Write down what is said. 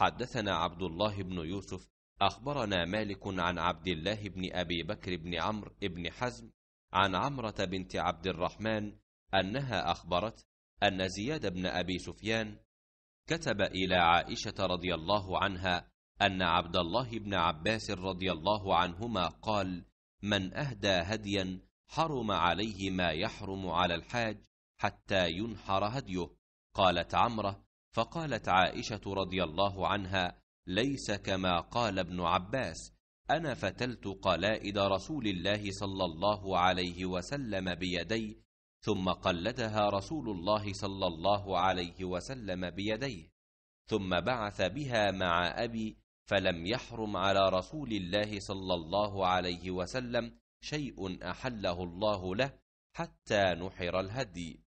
حدثنا عبد الله بن يوسف اخبرنا مالك عن عبد الله بن ابي بكر بن عمرو بن حزم عن عمره بنت عبد الرحمن انها اخبرت ان زياد بن ابي سفيان كتب الى عائشه رضي الله عنها ان عبد الله بن عباس رضي الله عنهما قال من اهدى هديا حرم عليه ما يحرم على الحاج حتى ينحر هديه قالت عمره فقالت عائشه رضي الله عنها ليس كما قال ابن عباس انا فتلت قلائد رسول الله صلى الله عليه وسلم بيدي ثم قلدها رسول الله صلى الله عليه وسلم بيديه ثم بعث بها مع ابي فلم يحرم على رسول الله صلى الله عليه وسلم شيء احله الله له حتى نحر الهدي